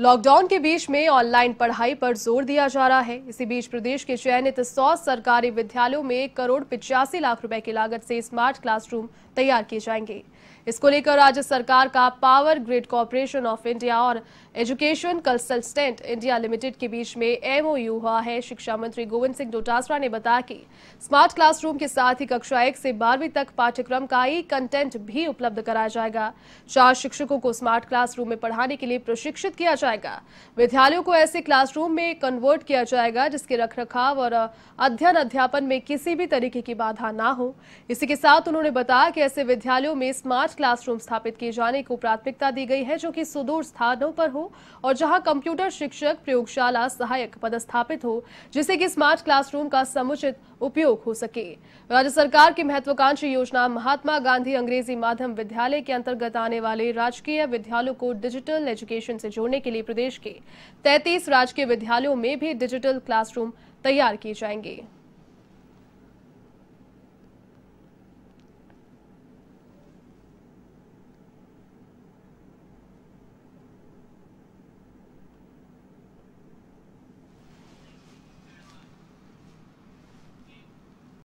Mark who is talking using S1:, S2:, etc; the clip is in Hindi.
S1: लॉकडाउन के बीच में ऑनलाइन पढ़ाई पर जोर दिया जा रहा है इसी बीच प्रदेश के चयनित 100 सरकारी विद्यालयों में करोड़ पिचासी लाख रुपए की लागत से स्मार्ट क्लासरूम तैयार किए जाएंगे इसको लेकर राज्य सरकार का power grid corporation of India और एजुकेशन कंसल्टेंट इंडिया लिमिटेड के बीच में एमओयू हुआ है शिक्षा मंत्री गोविंद सिंह डोटासरा ने बताया कि स्मार्ट क्लासरूम के साथ ही कक्षा एक से बारहवीं तक पाठ्यक्रम का ई कंटेंट भी उपलब्ध कराया जाएगा चार शिक्षकों को स्मार्ट क्लासरूम में पढ़ाने के लिए प्रशिक्षित किया जाएगा विद्यालयों को ऐसे क्लासरूम में कन्वर्ट किया जाएगा जिसके रखरखाव और अध्ययन अध्यापन में किसी भी तरीके की बाधा ना हो इसी के साथ उन्होंने बताया कि ऐसे विद्यालयों में स्मार्ट क्लासरूम स्थापित किए जाने को प्राथमिकता दी गई है जो कि सुदूर स्थानों पर हो और जहाँ कंप्यूटर शिक्षक प्रयोगशाला सहायक पदस्थापित हो जिससे कि स्मार्ट क्लासरूम का समुचित उपयोग हो सके राज्य सरकार की महत्वाकांक्षी योजना महात्मा गांधी अंग्रेजी माध्यम विद्यालय के अंतर्गत आने वाले राजकीय विद्यालयों को डिजिटल एजुकेशन से जोड़ने के लिए प्रदेश के 33 राजकीय विद्यालयों में भी डिजिटल क्लासरूम तैयार किए जाएंगे